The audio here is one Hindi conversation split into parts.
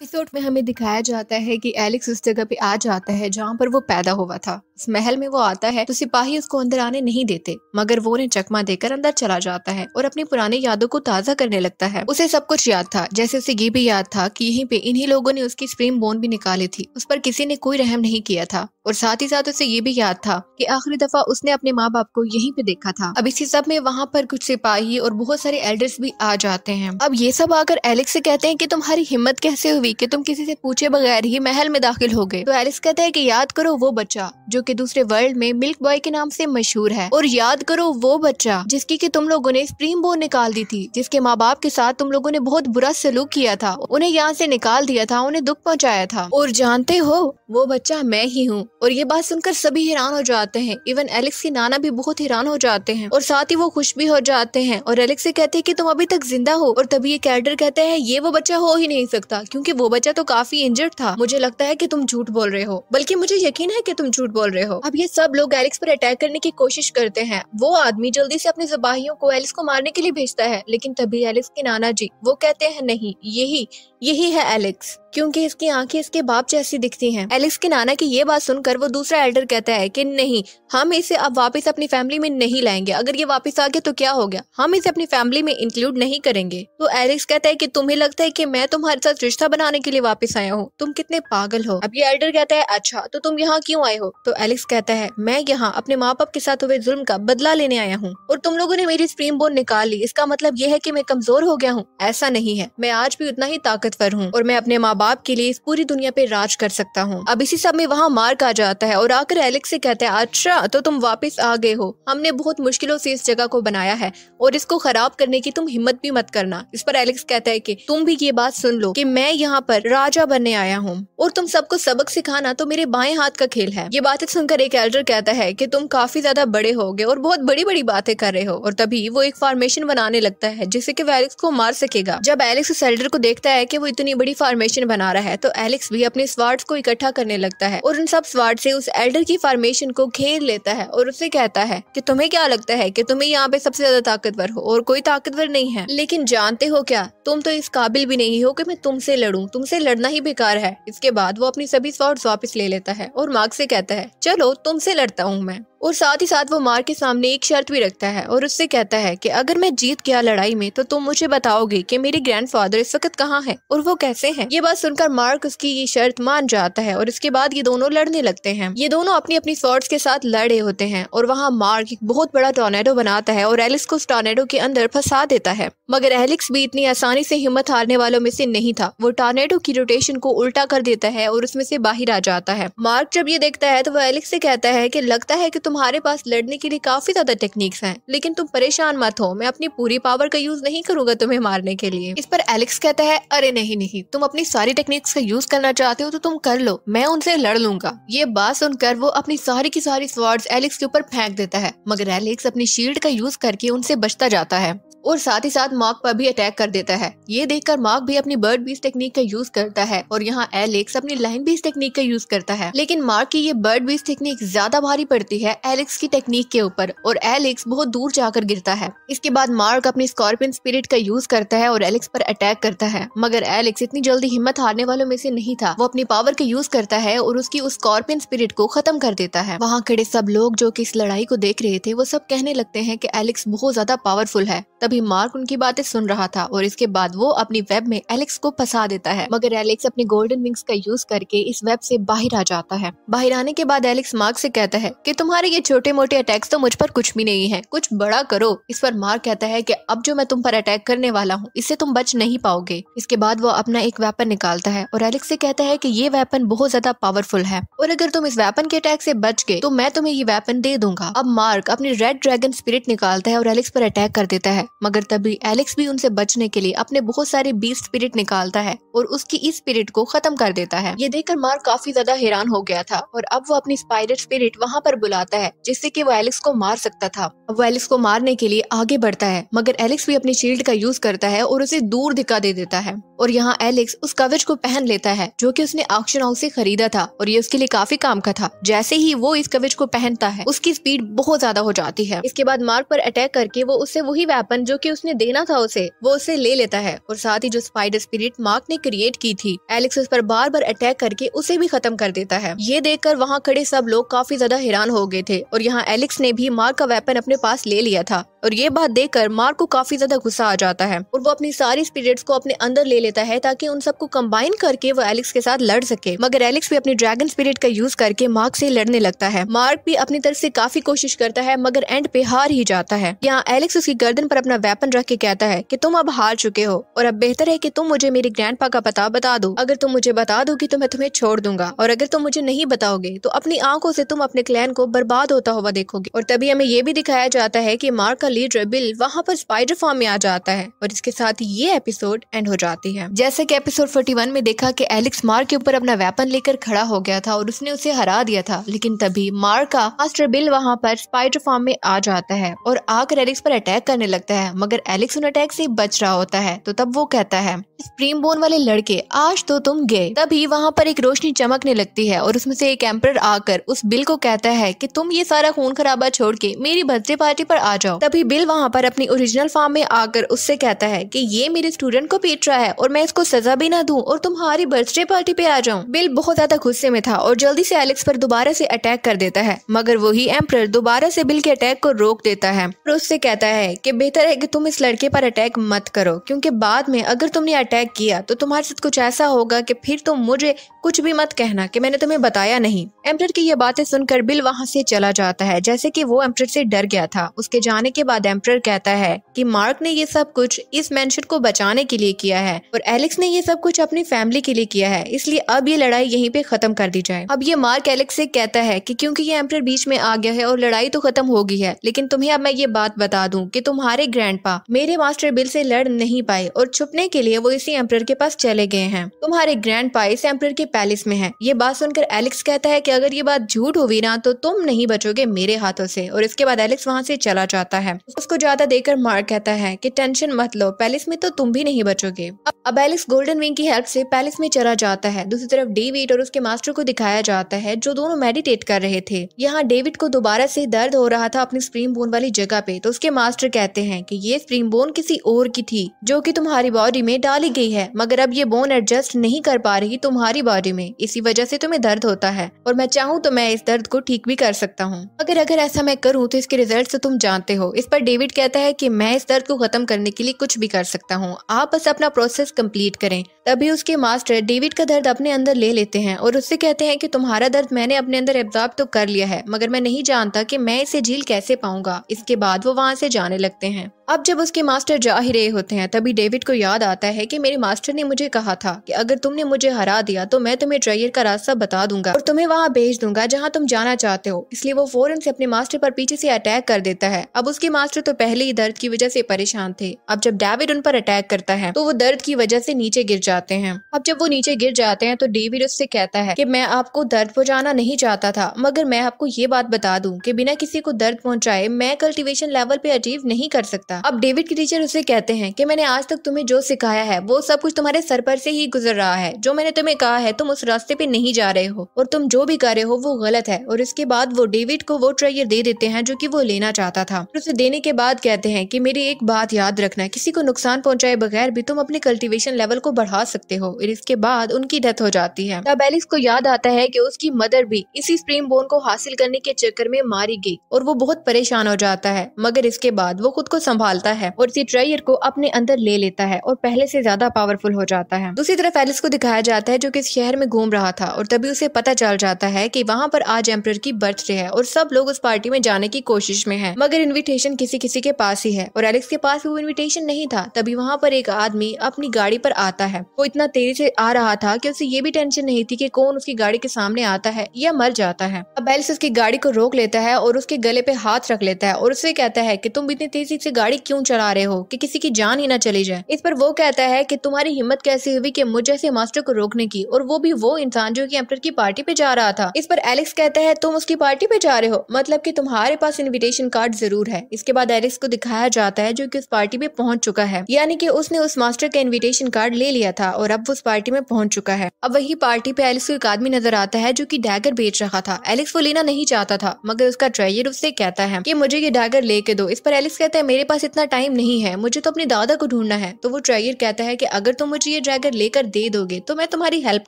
एपिसोड में हमें दिखाया जाता है कि एलेक्स उस जगह पे आ जाता है जहाँ पर वो पैदा हुआ था उस महल में वो आता है तो सिपाही उसको अंदर आने नहीं देते मगर वो उन्हें चकमा देकर अंदर चला जाता है और अपनी पुरानी यादों को ताजा करने लगता है उसे सब कुछ याद था जैसे उसे ये भी याद था कि यहीं पे इन्हीं लोगों ने उसकी स्प्रीम बोन भी निकाली थी उस पर किसी ने कोई रहम नहीं किया था और साथ ही साथ उसे ये भी याद था कि आखिरी दफा उसने अपने माँ बाप को यहीं पे देखा था अब इसी सब में वहाँ पर कुछ सिपाही और बहुत सारे एल्डर्स भी आ जाते हैं अब ये सब आकर एलेक्स से कहते हैं की तुम्हारी हिम्मत कैसे हुई हुई कि तुम किसी से पूछे बगैर ही महल में दाखिल हो गए तो एलिस कहता है कि याद करो वो बच्चा जो कि दूसरे वर्ल्ड में मिल्क बॉय के नाम से मशहूर है और याद करो वो बच्चा जिसकी कि तुम लोगों ने स्प्रीम बोर्ड निकाल दी थी जिसके माँ बाप के साथ तुम लोगों ने बहुत बुरा सलूक किया था उन्हें यहाँ से निकाल दिया था उन्हें दुख पहुँचाया था और जानते हो वो बच्चा मैं ही हूँ और ये बात सुनकर सभी हैरान हो जाते हैं इवन एलेक्स के नाना भी बहुत हैरान हो जाते हैं और साथ ही वो खुश भी हो जाते हैं और एलेक्स से कहते हैं कि तुम अभी तक जिंदा हो और तभी ये कैडर कहते हैं ये वो बच्चा हो ही नहीं सकता क्योंकि वो बच्चा तो काफी इंजर्ड था मुझे लगता है की तुम झूठ बोल रहे हो बल्कि मुझे यकीन है की तुम झूठ बोल रहे हो अब ये सब लोग एलिक्स पर अटैक करने की कोशिश करते हैं वो आदमी जल्दी से अपने जबाहियों को एलिस को मारने के लिए भेजता है लेकिन तभी एलिक्स के नाना जी वो कहते हैं नहीं यही यही है एलिक्स क्योंकि इसकी आंखें इसके बाप जैसी दिखती हैं। एलिस के नाना की ये बात सुनकर वो दूसरा एल्डर कहता है कि नहीं हम इसे अब वापस अपनी फैमिली में नहीं लाएंगे अगर ये वापस आ गया तो क्या हो गया हम इसे अपनी फैमिली में इंक्लूड नहीं करेंगे तो एलिस कहता है की तुम्हें लगता है की मैं तुम्हारे साथ रिश्ता बनाने के लिए वापिस आया हूँ तुम कितने पागल हो अब ये एल्डर कहता है अच्छा तो तुम यहाँ क्यूँ आए हो तो एलिस कहता है मैं यहाँ अपने माँ बाप के साथ हुए जुल्म का बदला लेने आया हूँ और तुम लोगों ने मेरी स्प्रीम बोन निकाल ली इसका मतलब ये है की मैं कमजोर हो गया हूँ ऐसा नहीं है मैं आज भी उतना ही ताकतवर हूँ और मैं अपने माँ बाप बाप के लिए इस पूरी दुनिया पे राज कर सकता हूँ अब इसी सब में वहाँ मार्क आ जाता है और आकर एलेक्स से कहता है अच्छा तो तुम वापस आ गए हो हमने बहुत मुश्किलों से इस जगह को बनाया है और इसको खराब करने की तुम हिम्मत भी मत करना इस पर एलेक्स कहता है की तुम भी ये बात सुन लो की मैं यहाँ पर राजा बनने आया हूँ और तुम सबको सबक सिखाना तो मेरे बाएं हाथ का खेल है ये बातें सुनकर एक एल्डर कहता है की तुम काफी ज्यादा बड़े हो गए और बहुत बड़ी बड़ी बातें कर रहे हो और तभी वो एक फार्मेशन बनाने लगता है जिससे की वो एलेक्स को मार सकेगा जब एलेक्स सेल्डर को देखता है की वो इतनी बड़ी फार्मेशन बना रहा है तो एलेक्स भी अपने स्वार्ड को इकट्ठा करने लगता है और उन सब स्वार्ड से उस एल्डर की फॉर्मेशन को घेर लेता है और उसे कहता है की तुम्हें क्या लगता है की तुम्हें यहाँ पे सबसे ज्यादा ताकतवर हो और कोई ताकतवर नहीं है लेकिन जानते हो क्या तुम तो इस काबिल भी नहीं हो की मैं तुमसे लड़ूं तुमसे लड़ना ही बेकार है इसके बाद वो अपनी सभी स्वार्ड वापस ले लेता है और मार्ग से कहता है चलो तुमसे लड़ता हूँ मैं और साथ ही साथ वो मार के सामने एक शर्त भी रखता है और उससे कहता है कि अगर मैं जीत गया लड़ाई में तो तुम मुझे बताओगे कि मेरे ग्रैंडफादर इस वक्त कहाँ हैं और वो कैसे हैं ये बात सुनकर मार्क उसकी ये शर्त मान जाता है और इसके बाद ये दोनों लड़ने लगते हैं ये दोनों अपनी अपनी स्वॉर्ड्स के साथ लड़े होते हैं और वहाँ मार्क एक बहुत बड़ा टोनेडो बनाता है और एलिस को उस टोर्नेडो के अंदर फंसा देता है मगर एलिक्स भी इतनी आसानी से हिम्मत हारने वालों में से नहीं था वो टोनेडो की रोटेशन को उल्टा कर देता है और उसमें से बाहर आ जाता है मार्क जब ये देखता है तो वो एलिक्स से कहता है की लगता है की तुम्हारे पास लड़ने के लिए काफी ज्यादा टेक्निक्स हैं लेकिन तुम परेशान मत हो मैं अपनी पूरी पावर का यूज नहीं करूंगा तुम्हें मारने के लिए इस पर एलेक्स कहता है अरे नहीं नहीं तुम अपनी सारी टेक्निक्स का यूज करना चाहते हो तो तुम कर लो मैं उनसे लड़ लूंगा ये बात सुनकर वो अपनी सारी की सारी स्वार्ड एलेक्स के ऊपर फेंक देता है मगर एलेक्स अपनी शील्ड का यूज करके उनसे बचता जाता है और साथ ही साथ मार्क पर भी अटैक कर देता है ये देखकर मार्क भी अपनी बर्ड बीस टेक्निक का यूज करता है और यहाँ एलेक्स अपनी लाइन बीस टेक्निक का यूज करता है लेकिन मार्क की ये बर्ड बीस टेक्निक ज्यादा भारी पड़ती है एलेक्स की टेक्निक के ऊपर और एलेक्स बहुत दूर जाकर गिरता है इसके बाद मार्क अपनी स्कॉर्पियन स्पिरिट का यूज करता है और एलेक्स पर अटैक करता है मगर एलेक्स इतनी जल्दी हिम्मत हारने वालों में से नहीं था वो अपनी पावर का यूज करता है और उसकी उस स्कॉर्पियन स्पिरिट को खत्म कर देता है वहाँ खड़े सब लोग जो की इस लड़ाई को देख रहे थे वो सब कहने लगते हैं की एलेक्स बहुत ज्यादा पावरफुल है तभी मार्क उनकी बातें सुन रहा था और इसके बाद वो अपनी वेब में एलेक्स को फंसा देता है मगर एलेक्स अपने गोल्डन विंग्स का यूज करके इस वेब से बाहर आ जाता है बाहर आने के बाद एलेक्स मार्क से कहता है कि तुम्हारे तुम्हारे ये छोटे मोटे अटैक्स तो मुझ पर कुछ भी नहीं है कुछ बड़ा करो इस पर मार्क कहता है कि अब जो मैं तुम पर अटैक करने वाला हूँ इससे तुम बच नहीं पाओगे इसके बाद वो अपना एक वेपन निकालता है और एलेक्स से कहता है की ये वेपन बहुत ज्यादा पावरफुल है और अगर तुम इस वेपन के अटैक से बच गए तो मैं तुम्हें ये वेपन दे दूंगा अब मार्क अपनी रेड ड्रैगन स्पिरिट निकालता है और एलेक्स पर अटैक कर देता है मगर तभी एलेक्स भी उनसे बचने के लिए अपने बहुत सारे बीस स्पिरिट निकालता है और उसकी इस स्पिरिट को खत्म कर देता है ये देखकर मार्क काफी ज्यादा हैरान हो गया था और अब वो अपनी स्पाइरेट स्पिरिट वहाँ पर बुलाता है जिससे की वो एलेक्स को मार सकता था अब वो एलेक्स को मारने के लिए आगे बढ़ता है मगर एलेक्स भी अपनी शील्ड का यूज करता है और उसे दूर दिखा दे देता है और यहाँ एलेक्स उस कवच को पहन लेता है जो कि उसने ऑक्शन हाउस से खरीदा था और ये उसके लिए काफी काम का था जैसे ही वो इस कवच को पहनता है उसकी स्पीड बहुत ज्यादा हो जाती है इसके बाद मार्क पर अटैक करके वो उससे वही वेपन जो कि उसने देना था उसे वो उसे ले लेता है और साथ ही जो स्पाइडर स्पिरिट मार्क ने क्रिएट की थी एलेक्स उस पर बार बार अटैक करके उसे भी खत्म कर देता है ये देख कर वहाँ खड़े सब लोग काफी ज्यादा हैरान हो गए थे और यहाँ एलेक्स ने भी मार्क का वेपन अपने पास ले लिया था और ये बात देखकर मार्क को काफी ज्यादा गुस्सा आ जाता है और वो अपनी सारी स्पिरिट्स को अपने अंदर ले लेता है ताकि उन सबको कंबाइन करके वो एलेक्स के साथ लड़ सके मगर एलेक्स भी अपनी ड्रैगन स्पिरिट का यूज करके मार्क से लड़ने लगता है मार्क भी अपनी तरफ से काफी कोशिश करता है मगर एंड पे हार ही जाता है यहाँ एलेक्स उसकी गर्दन पर अपना वेपन रख के कहता है की तुम अब हार चुके हो और अब बेहतर है की तुम मुझे मेरे ग्रैंड का पता बता दो अगर तुम मुझे बता दो की तो मैं तुम्हें छोड़ दूंगा और अगर तुम मुझे नहीं बताओगे तो अपनी आंखों से तुम अपने क्लैन को बर्बाद होता हुआ देखोगे और तभी हमें ये भी दिखाया जाता है की मार्क का लीडर बिल वहाँ पर स्पाइडर फॉर्म में आ जाता है और इसके साथ ये एपिसोड एंड हो जाती है है जैसे कि एपिसोड 41 में देखा कि एलेक्स मार के ऊपर अपना वेपन लेकर खड़ा हो गया था और उसने उसे हरा दिया था लेकिन तभी मार का मास्टर बिल वहाँ पर स्पाइडर फॉर्म में आ जाता है और आकर एलेक्स पर अटैक करने लगता है मगर एलेक्स उन अटैक से बच रहा होता है तो तब वो कहता है स्प्रीम बोन वाले लड़के आज तो तुम गए तभी वहाँ पर एक रोशनी चमकने लगती है और उसमें से एक एम्पर आकर उस बिल को कहता है कि तुम ये सारा खून खराबा छोड़ के मेरी बर्थडे पार्टी पर आ जाओ तभी बिल वहाँ पर अपनी ओरिजिनल फार्म में आकर उससे कहता है कि ये मेरे स्टूडेंट को पीट रहा है और और मैं इसको सजा भी ना दूं और तुम्हारी बर्थडे पार्टी पे आ जाऊं बिल बहुत ज्यादा गुस्से में था और जल्दी से एलेक्स पर दोबारा से अटैक कर देता है मगर वही एम्प्र दोबारा से बिल के अटैक को रोक देता है और उससे कहता है कि बेहतर है कि तुम इस लड़के पर अटैक मत करो क्योंकि बाद में अगर तुमने अटैक किया तो तुम्हारे साथ कुछ ऐसा होगा कि फिर तुम मुझे कुछ भी मत कहना कि मैंने तुम्हें बताया नहीं एम्पर की ये बातें सुनकर बिल वहाँ से चला जाता है जैसे कि वो एम्पर से डर गया था उसके जाने के बाद एम्प्र कहता है कि मार्क ने ये सब कुछ इस मेंशन को बचाने के लिए किया है और एलेक्स ने ये सब कुछ अपनी फैमिली के लिए किया है इसलिए अब ये लड़ाई यहीं पे खत्म कर दी जाए अब ये मार्क एलेक्स से कहता है कि क्योंकि ये एम्पर बीच में आ गया है और लड़ाई तो खत्म हो गई है लेकिन तुम्हें अब मैं ये बात बता दूं कि तुम्हारे पा मेरे मास्टर बिल से लड़ नहीं पाए और छुपने के लिए वो इसी एम्पर के पास चले गए हैं तुम्हारे ग्रैंड पा इस एम्पर के पैलेस में है ये बात सुनकर एलेक्स कहता है की अगर ये बात झूठ हुई ना तो तुम नहीं बचोगे मेरे हाथों से और इसके बाद एलेक्स वहाँ से चला जाता है उसको ज्यादा देखकर मार्क कहता है की टेंशन मत लो पैलेस में तो तुम भी नहीं बचोगे अब एलेक्स गोल्डन विंग की हेल्प से पैलेस में चला जाता है दूसरी तरफ डेविड और उसके मास्टर को दिखाया जाता है जो दोनों मेडिटेट कर रहे थे यहाँ डेविड को दोबारा से दर्द हो रहा था अपनी स्प्रिंग बोन वाली जगह पे तो उसके मास्टर कहते हैं कि ये स्प्रिंग बोन किसी और की थी जो कि तुम्हारी बॉडी में डाली गई है मगर अब ये बोन एडजस्ट नहीं कर पा रही तुम्हारी बॉडी में इसी वजह से तुम्हें दर्द होता है और मैं चाहूँ तो मैं इस दर्द को ठीक भी कर सकता हूँ मगर अगर ऐसा मैं करूँ तो इसके रिजल्ट तो तुम जानते हो इस पर डेविड कहता है की मैं इस दर्द को खत्म करने के लिए कुछ भी कर सकता हूँ आप बस अपना प्रोसेस कंप्लीट करें तभी उसके मास्टर डेविड का दर्द अपने अंदर ले लेते हैं और उससे कहते हैं कि तुम्हारा दर्द मैंने अपने अंदर एब्जॉर्ब तो कर लिया है मगर मैं नहीं जानता कि मैं इसे झील कैसे पाऊंगा इसके बाद वो वहाँ से जाने लगते हैं अब जब उसके मास्टर जा ही रहे होते हैं तभी डेविड को याद आता है कि मेरे मास्टर ने मुझे कहा था कि अगर तुमने मुझे हरा दिया तो मैं तुम्हें ट्रेयर का रास्ता बता दूंगा और तुम्हें वहाँ भेज दूंगा जहाँ तुम जाना चाहते हो इसलिए वो फौरन से अपने मास्टर पर पीछे से अटैक कर देता है अब उसके मास्टर तो पहले ही दर्द की वजह से परेशान थे अब जब डेविड उन पर अटैक करता है तो वो दर्द की वजह से नीचे गिर जाते हैं अब जब वो नीचे गिर जाते हैं तो डेविड उससे कहता है की मैं आपको दर्द पहुँचाना नहीं चाहता था मगर मैं आपको ये बात बता दूँ की बिना किसी को दर्द पहुँचाए मैं कल्टिवेशन लेवल पे अचीव नहीं कर सकता सकता अब डेविड के टीचर उसे कहते हैं कि मैंने आज तक तुम्हें जो सिखाया है वो सब कुछ तुम्हारे सर पर से ही गुजर रहा है जो मैंने तुम्हें कहा है तुम उस रास्ते पे नहीं जा रहे हो और तुम जो भी कर रहे हो वो गलत है और इसके बाद वो डेविड को वो ट्रेयर दे देते हैं जो की वो लेना चाहता था उसे देने के बाद कहते हैं की मेरी एक बात याद रखना किसी को नुकसान पहुँचाए बगैर भी तुम अपने कल्टिवेशन लेवल को बढ़ा सकते हो और इसके बाद उनकी डेथ हो जाती है अब एलिस को याद आता है की उसकी मदर भी इसी स्प्रीम बोन को हासिल करने के चक्कर में मारी गई और वो बहुत परेशान हो जाता है मगर इसके बाद वो खुद को संभाल संभालता है और इसी ट्रेयर को अपने अंदर ले लेता है और पहले से ज्यादा पावरफुल हो जाता है दूसरी तरफ एलिस को दिखाया जाता है जो कि शहर में घूम रहा था और तभी उसे पता चल जाता है कि वहाँ पर आज एम्पर की बर्थडे है और सब लोग उस पार्टी में जाने की कोशिश में है मगर इन्विटेशन किसी किसी के पास ही है और एलेक्स के पास वो इन्विटेशन नहीं था तभी वहाँ पर एक आदमी अपनी गाड़ी पर आता है वो इतना तेजी से आ रहा था कि उसे ये भी टेंशन नहीं थी कि कौन उसकी गाड़ी के सामने आता है या मर जाता है अब एलिस उसकी गाड़ी को रोक लेता है और उसके गले पे हाथ रख लेता है और उसे कहता है की तुम इतनी तेजी से गाड़ी गाड़ी क्यों चला रहे हो कि किसी की जान ही ना चली जाए इस पर वो कहता है कि तुम्हारी हिम्मत कैसी हुई कि मुझ जैसे मास्टर को रोकने की और वो भी वो इंसान जो कि एम्पर की पार्टी पे जा रहा था इस पर एलेक्स कहता है तुम उसकी पार्टी पे जा रहे हो मतलब की तुम्हारे पास इन्विटेशन कार्ड जरूर है इसके बाद एलेक्स को दिखाया जाता है जो की उस पार्टी में पहुंच चुका है यानी कि उसने उस मास्टर का इन्विटेशन कार्ड ले लिया था और अब उस पार्टी में पहुंच चुका है अब वही पार्टी पे एलेक्स को एक आदमी नजर आता है जो की डैगर बेच रहा था एलेक्स वो लेना नहीं चाहता था मगर उसका ट्रेजर उससे कहता है की मुझे ये डैगर लेके दो इस पर एलेक्स कहता है मेरे पास इतना टाइम नहीं है मुझे तो अपने दादा को ढूंढना है तो वो ट्रैगर कहता है कि अगर तुम मुझे ये ड्रैगर लेकर दे दोगे तो मैं तुम्हारी हेल्प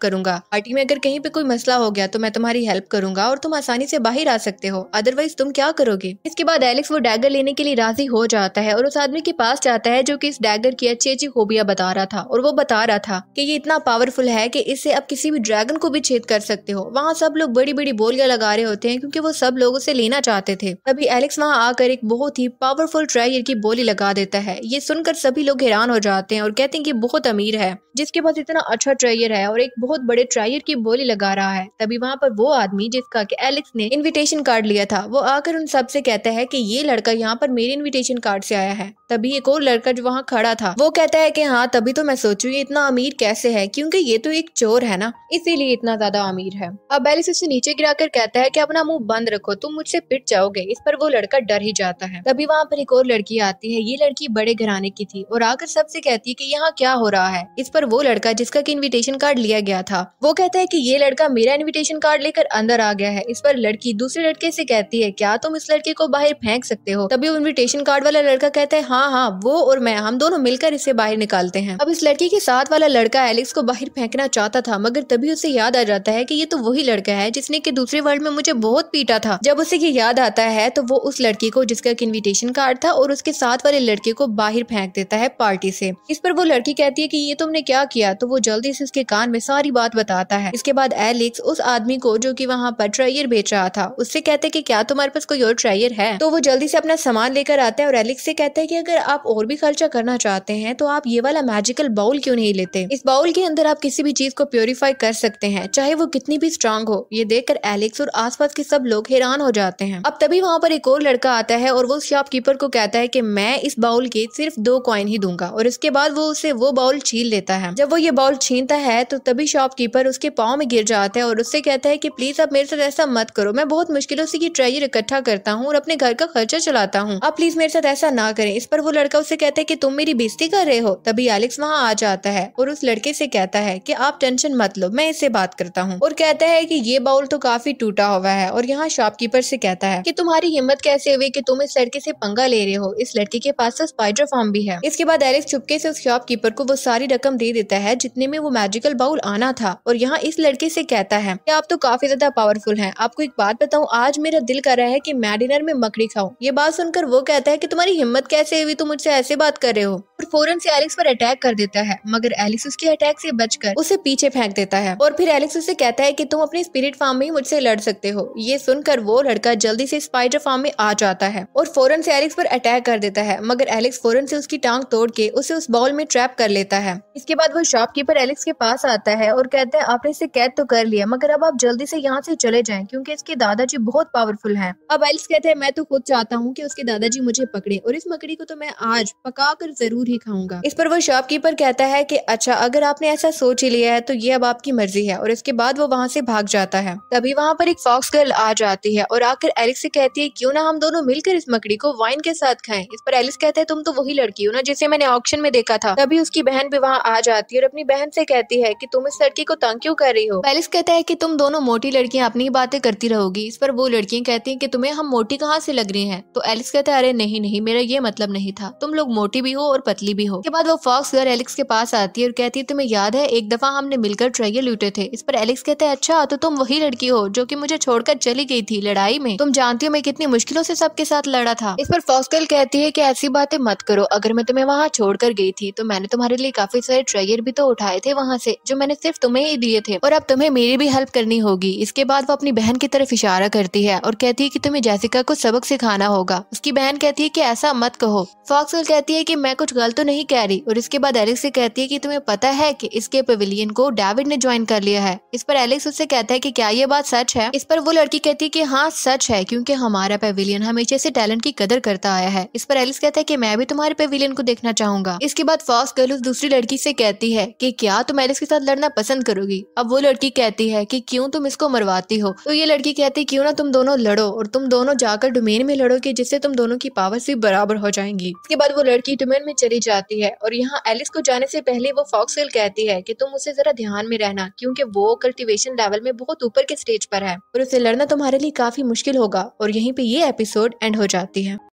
करूंगा पार्टी में अगर कहीं पे कोई मसला हो गया तो मैं तुम्हारी हेल्प करूंगा और तुम आसानी से बाहर आ सकते हो अदरवाइज तुम क्या करोगे इसके बाद एलेक्स वो डैगर लेने के लिए राजी हो जाता है और उस आदमी के पास जाता है जो की इस डैगर की अच्छी अच्छी खूबियाँ बता रहा था और वो बता रहा था की ये इतना पावरफुल है की इससे आप किसी भी ड्रैगन को भी छेद कर सकते हो वहाँ सब लोग बड़ी बड़ी बोलियां लगा रहे होते हैं क्यूँकी वो सब लोग उसे लेना चाहते थे तभी एलेक्स वहाँ आकर एक बहुत ही पावरफुल ट्रैगर की बोली लगा देता है ये सुनकर सभी लोग हैरान हो जाते हैं और कहते हैं कि बहुत अमीर है जिसके पास इतना अच्छा ट्रायर है और एक बहुत बड़े ट्रायर की बोली लगा रहा है तभी वहाँ पर वो आदमी जिसका कि एलेक्स ने इनविटेशन कार्ड लिया था वो आकर उन सब से कहता है कि ये लड़का यहाँ पर मेरे इनविटेशन कार्ड से आया है तभी एक और लड़का जो वहाँ खड़ा था वो कहता है की हाँ तभी तो मैं सोचू ये इतना अमीर कैसे है क्यूँकी ये तो एक चोर है ना इसीलिए इतना ज्यादा अमीर है अब एलेक्स उसे नीचे गिरा कर कहता है की अपना मुँह बंद रखो तुम मुझसे पिट जाओगे इस पर वो लड़का डर ही जाता है तभी वहाँ पर एक और लड़की आती है ये लड़की बड़े घराने की थी और आकर सबसे कहती है कि यहाँ क्या हो रहा है इस पर वो लड़का जिसका कि इनविटेशन कार्ड लिया गया था वो कहता है कि ये लड़का मेरा इनविटेशन कार्ड लेकर अंदर आ गया है इस पर लड़की दूसरे लड़के से कहती है क्या तुम इस लड़के को बाहर फेंक सकते हो तभी इन्विटेशन कार्ड वाला लड़का कहता है हाँ हाँ वो और मैं हम दोनों मिलकर इसे बाहर निकालते हैं अब इस लड़की के साथ वाला लड़का एलेक्स को बाहर फेंकना चाहता था मगर तभी उसे याद आ जाता है कि ये तो वही लड़का है जिसने की दूसरे वर्ल्ड में मुझे बहुत पीटा था जब उसे ये याद आता है तो वो उस लड़की को जिसका इन्विटेशन कार्ड था और उसके साथ वाले लड़के को बाहर फेंक देता है पार्टी से इस पर वो लड़की कहती है कि ये तुमने क्या किया तो वो जल्दी से उसके कान में सारी बात बताता है इसके बाद एलिक्स उस आदमी को जो की वहाँ पर ट्राइयर बेच रहा था उससे कहते कि क्या तुम्हारे पास कोई और ट्रायर है तो वो जल्दी से अपना सामान लेकर आता है और एलिक्स से कहते हैं की अगर आप और भी खर्चा करना चाहते हैं तो आप ये वाला मैजिकल बाउल क्यों नहीं लेते इस बाउल के अंदर आप किसी भी चीज को प्योरीफाई कर सकते हैं चाहे वो कितनी भी स्ट्रांग हो ये देखकर एलेक्स और पास के सब लोग हैरान हो जाते हैं अब तभी वहाँ पर एक और लड़का आता है और वो शॉपकीपर को कहता है की मैं इस बाउल के सिर्फ दो कॉइन ही दूंगा और उसके बाद वो उसे वो बाउल छीन लेता है जब वो ये बाउल छीनता है तो तभी शॉपकीपर उसके पाँव में गिर जाता है और उससे कहता है कि प्लीज आप मेरे साथ ऐसा मत करो मैं बहुत मुश्किलों से ये ट्रेजर इकट्ठा करता हूँ और अपने घर का खर्चा चलाता हूँ आप प्लीज मेरे साथ ऐसा ना करें इस पर वो लड़का उसे कहता है की तुम मेरी बेजती कर रहे हो तभी एलेक्स वहाँ आ जाता है और उस लड़के से कहता है की आप टेंशन मत लो मैं इससे बात करता हूँ और कहता है की ये बाउल तो काफी टूटा हुआ है और यहाँ शॉपकीपर से कहता है की तुम्हारी हिम्मत कैसे हुई की तुम इस लड़के से पंगा ले रहे हो इस लड़की के पास स्पाइडर फॉर्म भी है इसके बाद एलिस चुपके से उस शॉप कीपर को वो सारी रकम दे देता है जितने में वो मैजिकल बाउल आना था और यहाँ इस लड़के से कहता है कि आप तो काफी ज्यादा पावरफुल हैं आपको एक बात बताऊँ आज मेरा दिल कर रहा है की मैं डिनर में मकड़ी खाऊँ ये बात सुनकर वो कहता है की तुम्हारी हिम्मत कैसे हुई तुम मुझसे ऐसे बात कर रहे हो और फोरन से एलिक्स पर अटैक कर देता है मगर एलिक्स उसके अटैक से बचकर उसे पीछे फेंक देता है और फिर एलिक्स उसे कहता है कि तुम अपने स्पिरिट फार्म में ही मुझसे लड़ सकते हो ये सुनकर वो लड़का जल्दी से स्पाइडर फार्म में आ जाता है और फोरन से एलिक्स पर अटैक कर देता देता है मगर एलेक्स फौरन से उसकी टांग तोड़ के उसे उस बॉल में ट्रैप कर लेता है इसके बाद वो शॉपकीपर एलेक्स के पास आता है और कहते हैं आपने इसे कैद तो कर लिया मगर अब आप जल्दी से यहाँ से चले जाए क्यूँकी इसके दादाजी बहुत पावरफुल है अब एलेक्स कहते हैं मैं तो खुद चाहता हूँ की उसके दादाजी मुझे पकड़े और इस मकड़ी को तो मैं आज पका कर जरूर ही खाऊंगा इस पर वो शॉपकीपर कहता है की अच्छा अगर आपने ऐसा सोच ही लिया है तो ये अब आपकी मर्जी है और इसके बाद वो वहाँ से भाग जाता है तभी वहाँ पर एक फॉक्स गर्ल आ जाती है और आकर एलेक्स से कहती है क्यों ना हम दोनों मिलकर इस मकड़ी को वाइन के साथ खाएं एलिस पर एलिस कहते हैं तुम तो वही लड़की हो ना जिसे मैंने ऑप्शन में देखा था तभी उसकी बहन भी वहाँ आ जाती है और अपनी बहन से कहती है की तुम इस लड़की को तंग क्यों कर रही हो एलिस कहता है की तुम दोनों मोटी लड़कियाँ अपनी बातें करती रहोगी इस पर वो लड़कियाँ कहती है की तुम्हें हम मोटी कहाँ से लग रही है तो एलिस कहते है अरे नहीं नहीं मेरा ये मतलब नहीं था तुम लोग मोटी भी हो और पतली भी हो के बाद वो फॉक्स गर्ल एलिक्स के पास आती है और कहती है तुम्हें याद है एक दफा हमने मिलकर ट्राइल लूटे थे इस पर एलिक्स कहते हैं अच्छा तो तुम वही लड़की हो जो कि मुझे छोड़कर चली गई थी लड़ाई में तुम जानती हो मैं कितनी मुश्किलों से सबके साथ लड़ा था इस पर फॉक्स गर्ल कहती है है कि ऐसी बातें मत करो अगर मैं तुम्हें वहाँ छोड़ कर गई थी तो मैंने तुम्हारे लिए काफी सारे ट्रेजर भी तो उठाए थे वहाँ से जो मैंने सिर्फ तुम्हें ही दिए थे और अब तुम्हें मेरी भी हेल्प करनी होगी इसके बाद वो अपनी बहन की तरफ इशारा करती है और कहती है की तुम्हें जैसिका को सबक सिखाना होगा उसकी बहन कहती है की ऐसा मत कहो फॉक्सल कहती है की मैं कुछ गलत तो नहीं कह रही और इसके बाद एलेक्स से कहती है की तुम्हें पता है की इसके पवेलियन को डेविड ने ज्वाइन कर लिया है इस पर एलेक्स उससे कहता है की क्या ये बात सच है इस पर वो लड़की कहती है की हाँ सच है क्यूँकी हमारा पेविलियन हमेशा से टैलेंट की कदर करता आया है इस पर एलिस कहता है कि मैं भी तुम्हारे पेविलियन को देखना चाहूंगा इसके बाद फॉक्स गर्ल उस दूसरी लड़की से कहती है कि क्या तुम एलिस के साथ लड़ना पसंद करोगी अब वो लड़की कहती है कि क्यों तुम इसको मरवाती हो तो ये लड़की कहती है क्यों ना तुम दोनों लड़ो और तुम दोनों जाकर डोमेन में लड़ो जिससे तुम दोनों की पावर भी बराबर हो जाएंगी इसके बाद वो लड़की डोमेन में चली जाती है और यहाँ एलिस को जाने से पहले वो फॉक्स गर्ल कहती है की तुम उसे जरा ध्यान में रहना क्योंकि वो कल्टीवेशन लेवल में बहुत ऊपर के स्टेज पर है और उसे लड़ना तुम्हारे लिए काफी मुश्किल होगा और यहीं पे ये एपिसोड एंड हो जाती है